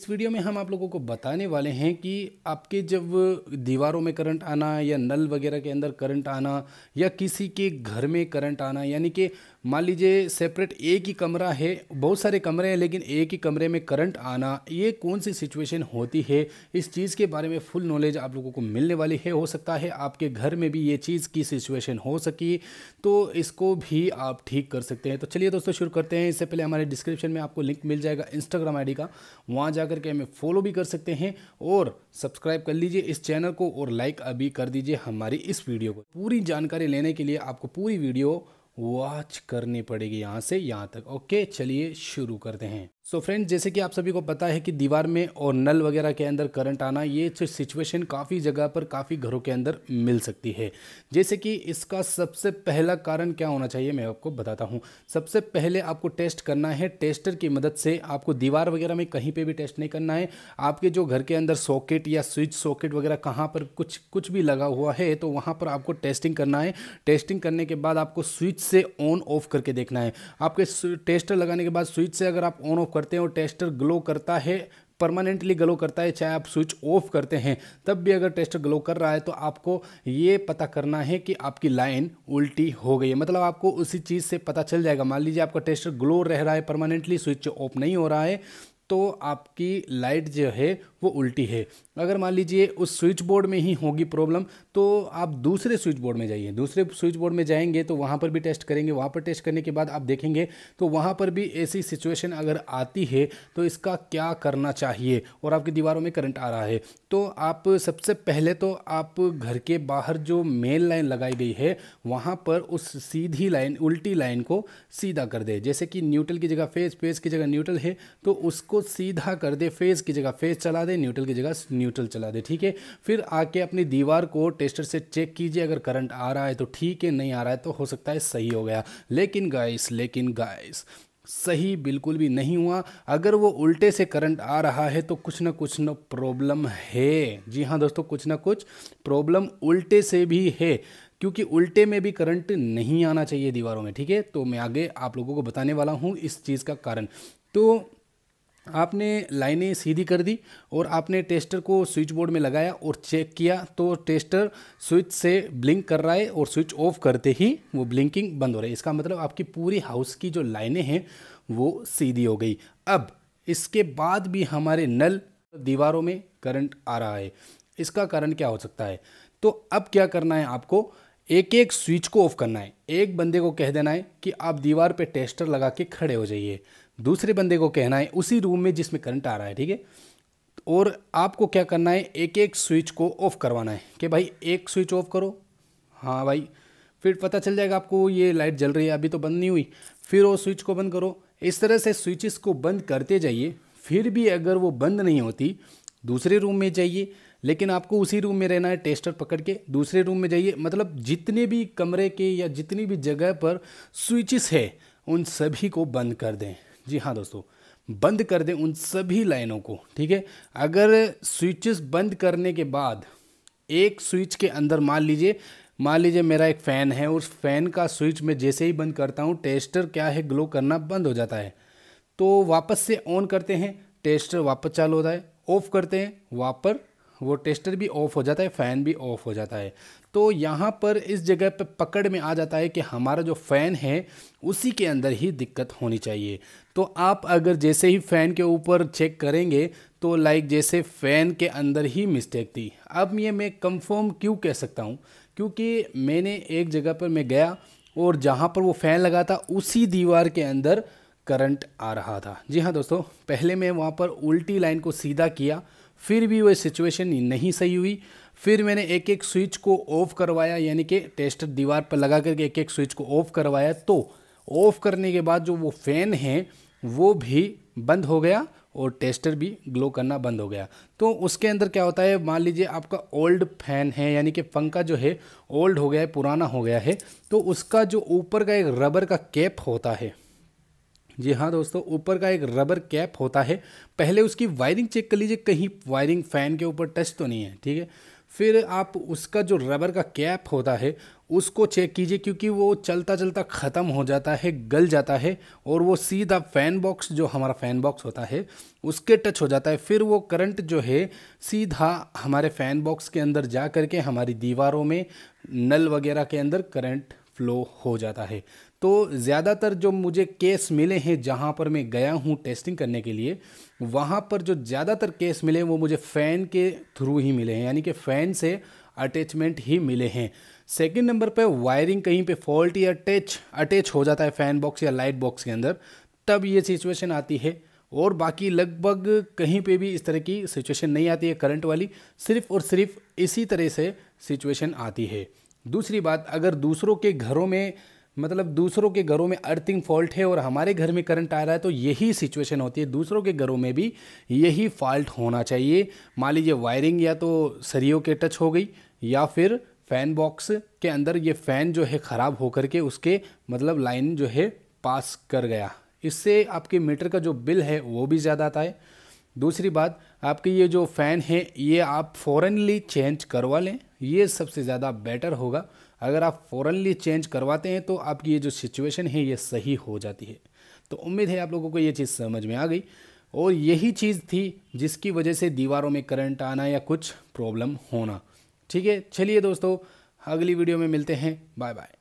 इस वीडियो में हम आप लोगों को बताने वाले हैं कि आपके जब दीवारों में करंट आना या नल वगैरह के अंदर करंट आना या किसी के घर में करंट आना यानी कि मान लीजिए सेपरेट एक ही कमरा है बहुत सारे कमरे हैं लेकिन एक ही कमरे में करंट आना ये कौन सी सिचुएशन होती है इस चीज़ के बारे में फुल नॉलेज आप लोगों को मिलने वाली है हो सकता है आपके घर में भी ये चीज़ की सिचुएशन हो सकी तो इसको भी आप ठीक कर सकते हैं तो चलिए दोस्तों शुरू करते हैं इससे पहले हमारे डिस्क्रिप्शन में आपको लिंक मिल जाएगा इंस्टाग्राम आई का वहाँ जा के हमें फॉलो भी कर सकते हैं और सब्सक्राइब कर लीजिए इस चैनल को और लाइक अभी कर दीजिए हमारी इस वीडियो को पूरी जानकारी लेने के लिए आपको पूरी वीडियो वॉच करनी पड़ेगी यहाँ से यहाँ तक ओके चलिए शुरू करते हैं सो so फ्रेंड्स जैसे कि आप सभी को पता है कि दीवार में और नल वगैरह के अंदर करंट आना ये सिचुएशन काफ़ी जगह पर काफ़ी घरों के अंदर मिल सकती है जैसे कि इसका सबसे पहला कारण क्या होना चाहिए मैं आपको बताता हूँ सबसे पहले आपको टेस्ट करना है टेस्टर की मदद से आपको दीवार वगैरह में कहीं पर भी टेस्ट नहीं करना है आपके जो घर के अंदर सॉकेट या स्विच सॉकेट वगैरह कहाँ पर कुछ कुछ भी लगा हुआ है तो वहाँ पर आपको टेस्टिंग करना है टेस्टिंग करने के बाद आपको स्विच से ऑन ऑफ करके देखना है आपके टेस्टर लगाने के बाद स्विच से अगर आप ऑन ऑफ करते हैं और टेस्टर ग्लो करता है परमानेंटली ग्लो करता है चाहे आप स्विच ऑफ करते हैं तब भी अगर टेस्टर ग्लो कर रहा है तो आपको ये पता करना है कि आपकी लाइन उल्टी हो गई है मतलब आपको उसी चीज़ से पता चल जाएगा मान लीजिए आपका टेस्टर ग्लो रह रहा है परमानेंटली स्विच ऑफ नहीं हो रहा है तो आपकी लाइट जो है वो उल्टी है अगर मान लीजिए उस स्विच बोर्ड में ही होगी प्रॉब्लम तो आप दूसरे स्विच बोर्ड में जाइए दूसरे स्विच बोर्ड में जाएंगे तो वहाँ पर भी टेस्ट करेंगे वहाँ पर टेस्ट करने के बाद आप देखेंगे तो वहाँ पर भी ऐसी सिचुएशन अगर आती है तो इसका क्या करना चाहिए और आपकी दीवारों में करंट आ रहा है तो आप सबसे पहले तो आप घर के बाहर जो मेन लाइन लगाई गई है वहाँ पर उस सीधी लाइन उल्टी लाइन को सीधा कर दे जैसे कि न्यूट्रल की जगह फेज फेज की जगह न्यूट्रल है तो उसको सीधा कर दे फेज की जगह फेज चला दें न्यूट्रल की जगह न्यूट्रल चला दें ठीक है फिर आके अपनी दीवार को टेस्टर से चेक कीजिए अगर करंट आ रहा है तो ठीक है नहीं आ रहा है तो हो सकता है सही हो गया लेकिन गाइस लेकिन गाइस सही बिल्कुल भी नहीं हुआ अगर वो उल्टे से करंट आ रहा है तो कुछ ना कुछ ना प्रॉब्लम है जी हाँ दोस्तों कुछ ना कुछ प्रॉब्लम उल्टे से भी है क्योंकि उल्टे में भी करंट नहीं आना चाहिए दीवारों में ठीक है तो मैं आगे आप लोगों को बताने वाला हूँ इस चीज़ का कारण तो आपने लाइनें सीधी कर दी और आपने टेस्टर को स्विच बोर्ड में लगाया और चेक किया तो टेस्टर स्विच से ब्लिंक कर रहा है और स्विच ऑफ करते ही वो ब्लिंकिंग बंद हो रही है इसका मतलब आपकी पूरी हाउस की जो लाइनें हैं वो सीधी हो गई अब इसके बाद भी हमारे नल दीवारों में करंट आ रहा है इसका कारण क्या हो सकता है तो अब क्या करना है आपको एक एक स्विच को ऑफ करना है एक बंदे को कह देना है कि आप दीवार पे टेस्टर लगा के खड़े हो जाइए दूसरे बंदे को कहना है उसी रूम में जिसमें करंट आ रहा है ठीक है और आपको क्या करना है एक एक स्विच को ऑफ़ करवाना है कि भाई एक स्विच ऑफ़ करो हाँ भाई फिर पता चल जाएगा आपको ये लाइट जल रही है अभी तो बंद नहीं हुई फिर वो स्विच को बंद करो इस तरह से स्विचेस को बंद करते जाइए फिर भी अगर वो बंद नहीं होती दूसरे रूम में जाइए लेकिन आपको उसी रूम में रहना है टेस्टर पकड़ के दूसरे रूम में जाइए मतलब जितने भी कमरे के या जितनी भी जगह पर स्विचेस है उन सभी को बंद कर दें जी हाँ दोस्तों बंद कर दें उन सभी लाइनों को ठीक है अगर स्विचेस बंद करने के बाद एक स्विच के अंदर मान लीजिए मान लीजिए मेरा एक फ़ैन है उस फ़ैन का स्विच मैं जैसे ही बंद करता हूँ टेस्टर क्या है ग्लो करना बंद हो जाता है तो वापस से ऑन करते हैं टेस्टर वापस चालू होता है ऑफ़ करते हैं वापस वो टेस्टर भी ऑफ़ हो जाता है फ़ैन भी ऑफ़ हो जाता है तो यहाँ पर इस जगह पर पकड़ में आ जाता है कि हमारा जो फ़ैन है उसी के अंदर ही दिक्कत होनी चाहिए तो आप अगर जैसे ही फ़ैन के ऊपर चेक करेंगे तो लाइक जैसे फ़ैन के अंदर ही मिस्टेक थी अब ये मैं कंफर्म क्यों कह सकता हूँ क्योंकि मैंने एक जगह पर मैं गया और जहाँ पर वो फ़ैन लगा था उसी दीवार के अंदर करंट आ रहा था जी हाँ दोस्तों पहले मैं वहाँ पर उल्टी लाइन को सीधा किया फिर भी वह सिचुएशन नहीं सही हुई फिर मैंने एक एक स्विच को ऑफ करवाया यानी कि टेस्टर दीवार पर लगा करके एक एक स्विच को ऑफ करवाया तो ऑफ करने के बाद जो वो फ़ैन है वो भी बंद हो गया और टेस्टर भी ग्लो करना बंद हो गया तो उसके अंदर क्या होता है मान लीजिए आपका ओल्ड फैन है यानी कि पंखा जो है ओल्ड हो गया है पुराना हो गया है तो उसका जो ऊपर का एक रबर का कैप होता है जी हाँ दोस्तों ऊपर का एक रबर कैप होता है पहले उसकी वायरिंग चेक कर लीजिए कहीं वायरिंग फ़ैन के ऊपर टच तो नहीं है ठीक है फिर आप उसका जो रबर का कैप होता है उसको चेक कीजिए क्योंकि वो चलता चलता ख़त्म हो जाता है गल जाता है और वो सीधा फ़ैन बॉक्स जो हमारा फ़ैन बॉक्स होता है उसके टच हो जाता है फिर वो करंट जो है सीधा हमारे फ़ैन बॉक्स के अंदर जा करके हमारी दीवारों में नल वगैरह के अंदर करंट फ्लो हो जाता है तो ज़्यादातर जो मुझे केस मिले हैं जहाँ पर मैं गया हूँ टेस्टिंग करने के लिए वहाँ पर जो ज़्यादातर केस मिले हैं वो मुझे फ़ैन के थ्रू ही मिले हैं यानी कि फ़ैन से अटैचमेंट ही मिले हैं सेकंड नंबर पे वायरिंग कहीं पे फॉल्ट या अटैच अटैच हो जाता है फ़ैन बॉक्स या लाइट बॉक्स के अंदर तब ये सिचुएशन आती है और बाकी लगभग कहीं पे भी इस तरह की सिचुएशन नहीं आती है करंट वाली सिर्फ और सिर्फ इसी तरह से सिचुएशन आती है दूसरी बात अगर दूसरों के घरों में मतलब दूसरों के घरों में अर्थिंग फॉल्ट है और हमारे घर में करंट आ रहा है तो यही सिचुएशन होती है दूसरों के घरों में भी यही फॉल्ट होना चाहिए मान लीजिए वायरिंग या तो सरियों के टच हो गई या फिर फ़ैन बॉक्स के अंदर ये फ़ैन जो है ख़राब होकर के उसके मतलब लाइन जो है पास कर गया इससे आपके मीटर का जो बिल है वो भी ज़्यादा आता है दूसरी बात आपके ये जो फ़ैन है ये आप फॉरनली चेंज करवा लें ये सबसे ज़्यादा बेटर होगा अगर आप फ़ौरनली चेंज करवाते हैं तो आपकी ये जो सिचुएशन है ये सही हो जाती है तो उम्मीद है आप लोगों को ये चीज़ समझ में आ गई और यही चीज़ थी जिसकी वजह से दीवारों में करंट आना या कुछ प्रॉब्लम होना ठीक है चलिए दोस्तों अगली वीडियो में मिलते हैं बाय बाय